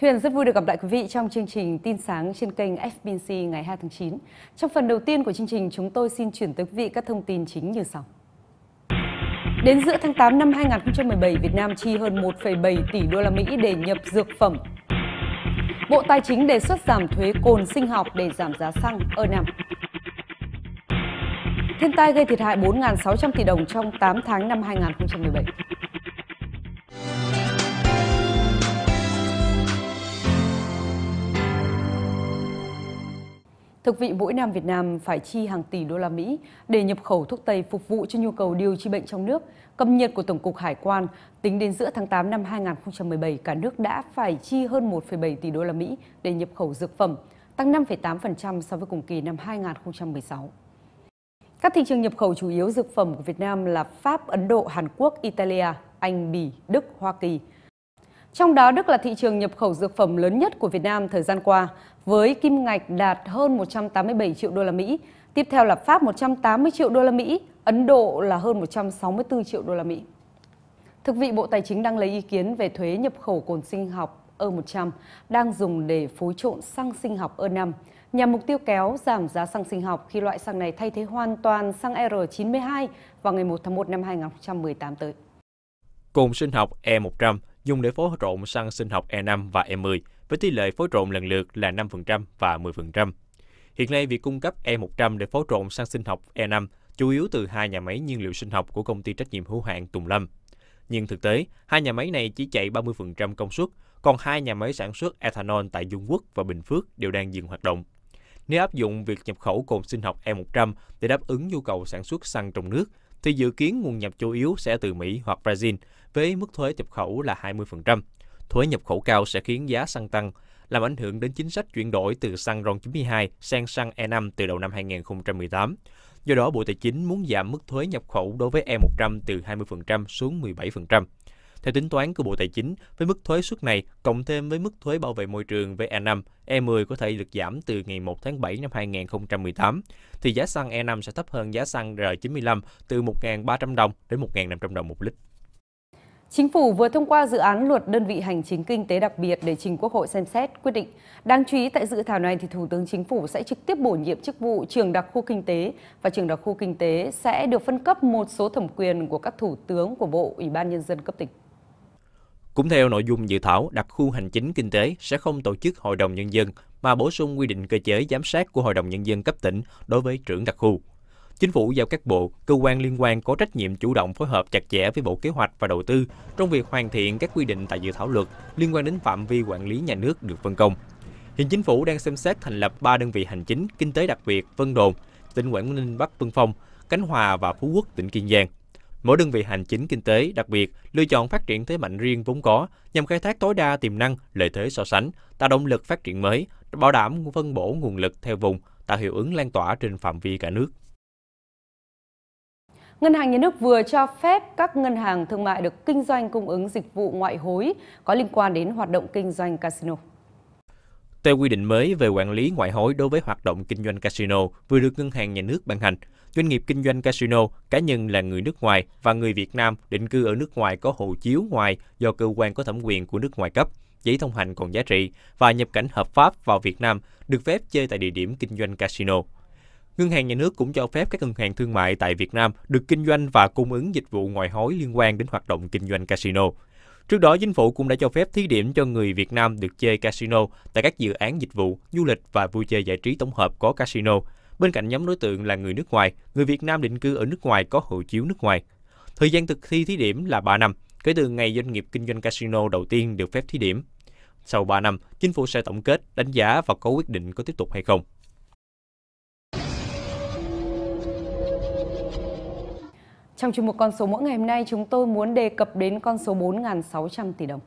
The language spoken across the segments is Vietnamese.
Thuyền rất vui được gặp lại quý vị trong chương trình Tin sáng trên kênh FBC ngày 2 tháng 9. Trong phần đầu tiên của chương trình, chúng tôi xin chuyển tới quý vị các thông tin chính như sau. Đến giữa tháng 8 năm 2017, Việt Nam chi hơn 1,7 tỷ đô la Mỹ để nhập dược phẩm. Bộ Tài chính đề xuất giảm thuế cồn sinh học để giảm giá xăng ở Nam. Thiên tai gây thiệt hại 4.600 tỷ đồng trong 8 tháng năm 2017. Thực vị mỗi năm Việt Nam phải chi hàng tỷ đô la Mỹ để nhập khẩu thuốc Tây phục vụ cho nhu cầu điều trị bệnh trong nước. Cập nhật của Tổng cục Hải quan tính đến giữa tháng 8 năm 2017, cả nước đã phải chi hơn 1,7 tỷ đô la Mỹ để nhập khẩu dược phẩm, tăng 5,8% so với cùng kỳ năm 2016. Các thị trường nhập khẩu chủ yếu dược phẩm của Việt Nam là Pháp, Ấn Độ, Hàn Quốc, Italia, Anh, Bỉ, Đức, Hoa Kỳ – trong đó, Đức là thị trường nhập khẩu dược phẩm lớn nhất của Việt Nam thời gian qua, với kim ngạch đạt hơn 187 triệu đô la Mỹ. Tiếp theo là Pháp 180 triệu đô la Mỹ, Ấn Độ là hơn 164 triệu đô la Mỹ. Thực vị Bộ Tài chính đang lấy ý kiến về thuế nhập khẩu cồn sinh học E100 đang dùng để phối trộn xăng sinh học E5 nhằm mục tiêu kéo giảm giá xăng sinh học khi loại xăng này thay thế hoàn toàn xăng e R92 vào ngày 1 tháng 1 năm 2018 tới. Cồn sinh học E100 dùng để phối trộn xăng sinh học E5 và E10 với tỷ lệ phối trộn lần lượt là 5% và 10%. Hiện nay, việc cung cấp E100 để phối trộn xăng sinh học E5 chủ yếu từ hai nhà máy nhiên liệu sinh học của công ty trách nhiệm hữu hạn Tùng Lâm. Nhưng thực tế, hai nhà máy này chỉ chạy 30% công suất, còn hai nhà máy sản xuất ethanol tại Dung Quốc và Bình Phước đều đang dừng hoạt động. Nếu áp dụng việc nhập khẩu cồn sinh học E100 để đáp ứng nhu cầu sản xuất xăng trong nước, thì dự kiến nguồn nhập chủ yếu sẽ từ Mỹ hoặc Brazil với mức thuế nhập khẩu là 20%. Thuế nhập khẩu cao sẽ khiến giá xăng tăng, làm ảnh hưởng đến chính sách chuyển đổi từ xăng RON 92 sang xăng E5 từ đầu năm 2018. Do đó, Bộ Tài chính muốn giảm mức thuế nhập khẩu đối với E100 từ 20% xuống 17%. Theo tính toán của Bộ Tài chính, với mức thuế suất này cộng thêm với mức thuế bảo vệ môi trường với e 5 E10 có thể được giảm từ ngày 1 tháng 7 năm 2018, thì giá xăng E5 sẽ thấp hơn giá xăng R95 từ 1.300 đồng đến 1.500 đồng một lít. Chính phủ vừa thông qua dự án luật đơn vị hành chính kinh tế đặc biệt để trình Quốc hội xem xét quyết định. Đáng chú ý tại dự thảo này thì Thủ tướng Chính phủ sẽ trực tiếp bổ nhiệm chức vụ trưởng đặc khu kinh tế và trưởng đặc khu kinh tế sẽ được phân cấp một số thẩm quyền của các thủ tướng của Bộ Ủy ban nhân dân cấp tỉnh. Cũng theo nội dung dự thảo, đặc khu hành chính kinh tế sẽ không tổ chức hội đồng nhân dân mà bổ sung quy định cơ chế giám sát của hội đồng nhân dân cấp tỉnh đối với trưởng đặc khu. Chính phủ giao các bộ, cơ quan liên quan có trách nhiệm chủ động phối hợp chặt chẽ với Bộ Kế hoạch và Đầu tư trong việc hoàn thiện các quy định tại dự thảo luật liên quan đến phạm vi quản lý nhà nước được phân công. Hiện chính phủ đang xem xét thành lập 3 đơn vị hành chính kinh tế đặc biệt Vân Đồn, tỉnh Quảng Ninh Bắc Vân Phong, Cánh Hòa và Phú Quốc tỉnh Kiên Giang Mỗi đơn vị hành chính kinh tế, đặc biệt, lựa chọn phát triển thế mạnh riêng vốn có nhằm khai thác tối đa tiềm năng, lợi thế so sánh, tạo động lực phát triển mới, bảo đảm phân bổ nguồn lực theo vùng, tạo hiệu ứng lan tỏa trên phạm vi cả nước. Ngân hàng Nhà nước vừa cho phép các ngân hàng thương mại được kinh doanh cung ứng dịch vụ ngoại hối có liên quan đến hoạt động kinh doanh casino. Theo quy định mới về quản lý ngoại hối đối với hoạt động kinh doanh casino vừa được Ngân hàng Nhà nước ban hành, doanh nghiệp kinh doanh casino, cá nhân là người nước ngoài và người Việt Nam định cư ở nước ngoài có hộ chiếu ngoài do cơ quan có thẩm quyền của nước ngoài cấp, giấy thông hành còn giá trị và nhập cảnh hợp pháp vào Việt Nam được phép chơi tại địa điểm kinh doanh casino. Ngân hàng nhà nước cũng cho phép các ngân hàng thương mại tại Việt Nam được kinh doanh và cung ứng dịch vụ ngoại hối liên quan đến hoạt động kinh doanh casino. Trước đó, chính phủ cũng đã cho phép thí điểm cho người Việt Nam được chơi casino tại các dự án dịch vụ, du lịch và vui chơi giải trí tổng hợp có casino. Bên cạnh nhóm đối tượng là người nước ngoài, người Việt Nam định cư ở nước ngoài có hộ chiếu nước ngoài. Thời gian thực thi thí điểm là 3 năm, kể từ ngày doanh nghiệp kinh doanh casino đầu tiên được phép thí điểm. Sau 3 năm, chính phủ sẽ tổng kết, đánh giá và có quyết định có tiếp tục hay không. Trong chuyên mục con số mỗi ngày hôm nay, chúng tôi muốn đề cập đến con số 4.600 tỷ đồng.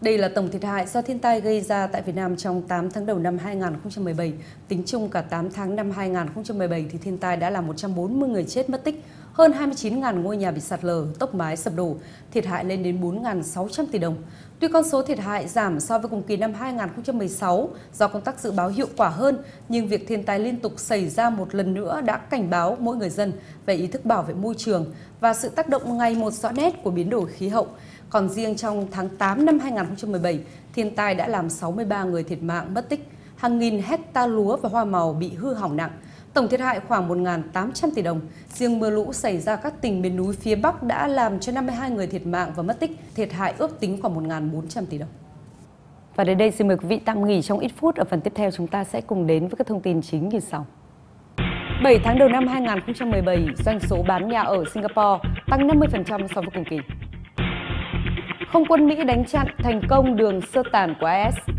Đây là tổng thiệt hại do thiên tai gây ra tại Việt Nam trong 8 tháng đầu năm 2017. Tính chung cả 8 tháng năm 2017 thì thiên tai đã làm 140 người chết mất tích, hơn 29.000 ngôi nhà bị sạt lở, tốc mái sập đổ, thiệt hại lên đến 4.600 tỷ đồng. Tuy con số thiệt hại giảm so với cùng kỳ năm 2016 do công tác dự báo hiệu quả hơn, nhưng việc thiên tai liên tục xảy ra một lần nữa đã cảnh báo mỗi người dân về ý thức bảo vệ môi trường và sự tác động ngày một rõ nét của biến đổi khí hậu. Còn riêng trong tháng 8 năm 2017, thiên tai đã làm 63 người thiệt mạng mất tích, hàng nghìn hecta lúa và hoa màu bị hư hỏng nặng, Tổng thiệt hại khoảng 1.800 tỷ đồng. Riêng mưa lũ xảy ra các tỉnh miền núi phía Bắc đã làm cho 52 người thiệt mạng và mất tích, thiệt hại ước tính khoảng 1.400 tỷ đồng. Và đến đây xin mời quý vị tạm nghỉ trong ít phút. Ở phần tiếp theo chúng ta sẽ cùng đến với các thông tin chính như sau. 7 tháng đầu năm 2017, doanh số bán nhà ở Singapore tăng 50% so với cùng kỳ. Không quân Mỹ đánh chặn thành công đường sơ tản của IS